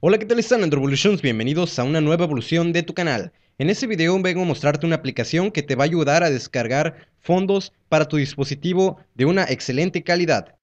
Hola, ¿qué tal están Androvolutions? Bienvenidos a una nueva evolución de tu canal. En este video vengo a mostrarte una aplicación que te va a ayudar a descargar fondos para tu dispositivo de una excelente calidad.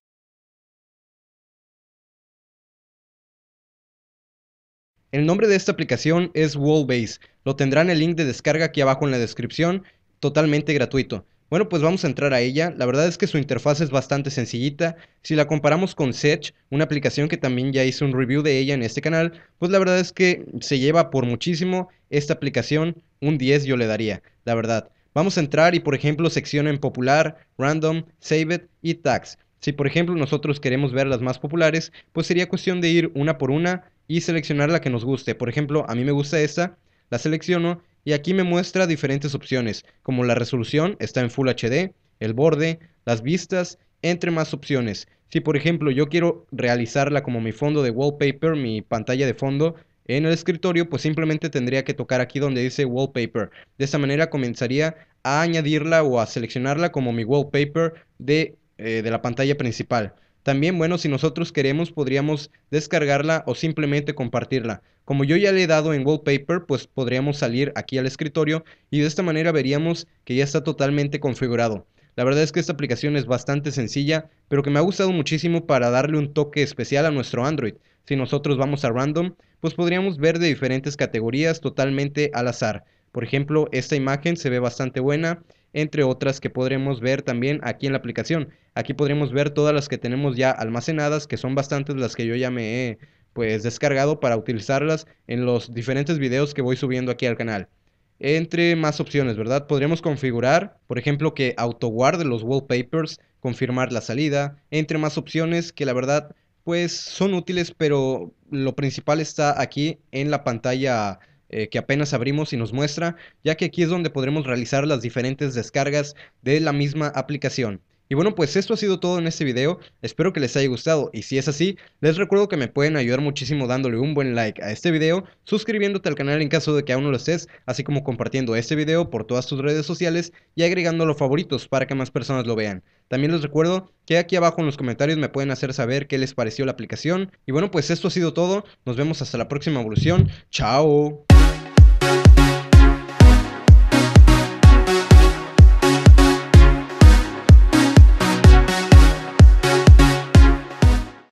El nombre de esta aplicación es Wallbase, lo tendrán el link de descarga aquí abajo en la descripción, totalmente gratuito. Bueno, pues vamos a entrar a ella. La verdad es que su interfaz es bastante sencillita. Si la comparamos con Search, una aplicación que también ya hice un review de ella en este canal, pues la verdad es que se lleva por muchísimo esta aplicación. Un 10 yo le daría, la verdad. Vamos a entrar y por ejemplo en popular, random, save it y tags. Si por ejemplo nosotros queremos ver las más populares, pues sería cuestión de ir una por una y seleccionar la que nos guste. Por ejemplo, a mí me gusta esta, la selecciono y aquí me muestra diferentes opciones, como la resolución está en Full HD, el borde, las vistas, entre más opciones. Si por ejemplo yo quiero realizarla como mi fondo de wallpaper, mi pantalla de fondo, en el escritorio, pues simplemente tendría que tocar aquí donde dice wallpaper. De esa manera comenzaría a añadirla o a seleccionarla como mi wallpaper de, eh, de la pantalla principal. También, bueno, si nosotros queremos, podríamos descargarla o simplemente compartirla. Como yo ya le he dado en Wallpaper, pues podríamos salir aquí al escritorio y de esta manera veríamos que ya está totalmente configurado. La verdad es que esta aplicación es bastante sencilla, pero que me ha gustado muchísimo para darle un toque especial a nuestro Android. Si nosotros vamos a random, pues podríamos ver de diferentes categorías totalmente al azar. Por ejemplo, esta imagen se ve bastante buena, entre otras que podremos ver también aquí en la aplicación. Aquí podremos ver todas las que tenemos ya almacenadas, que son bastantes las que yo ya me he pues descargado para utilizarlas en los diferentes videos que voy subiendo aquí al canal. Entre más opciones, ¿verdad? Podremos configurar, por ejemplo, que autoguarde los wallpapers, confirmar la salida, entre más opciones que la verdad pues son útiles, pero lo principal está aquí en la pantalla eh, que apenas abrimos y nos muestra, ya que aquí es donde podremos realizar las diferentes descargas de la misma aplicación. Y bueno, pues esto ha sido todo en este video, espero que les haya gustado y si es así, les recuerdo que me pueden ayudar muchísimo dándole un buen like a este video, suscribiéndote al canal en caso de que aún no lo estés, así como compartiendo este video por todas tus redes sociales y agregando los favoritos para que más personas lo vean. También les recuerdo que aquí abajo en los comentarios me pueden hacer saber qué les pareció la aplicación. Y bueno, pues esto ha sido todo, nos vemos hasta la próxima evolución, chao.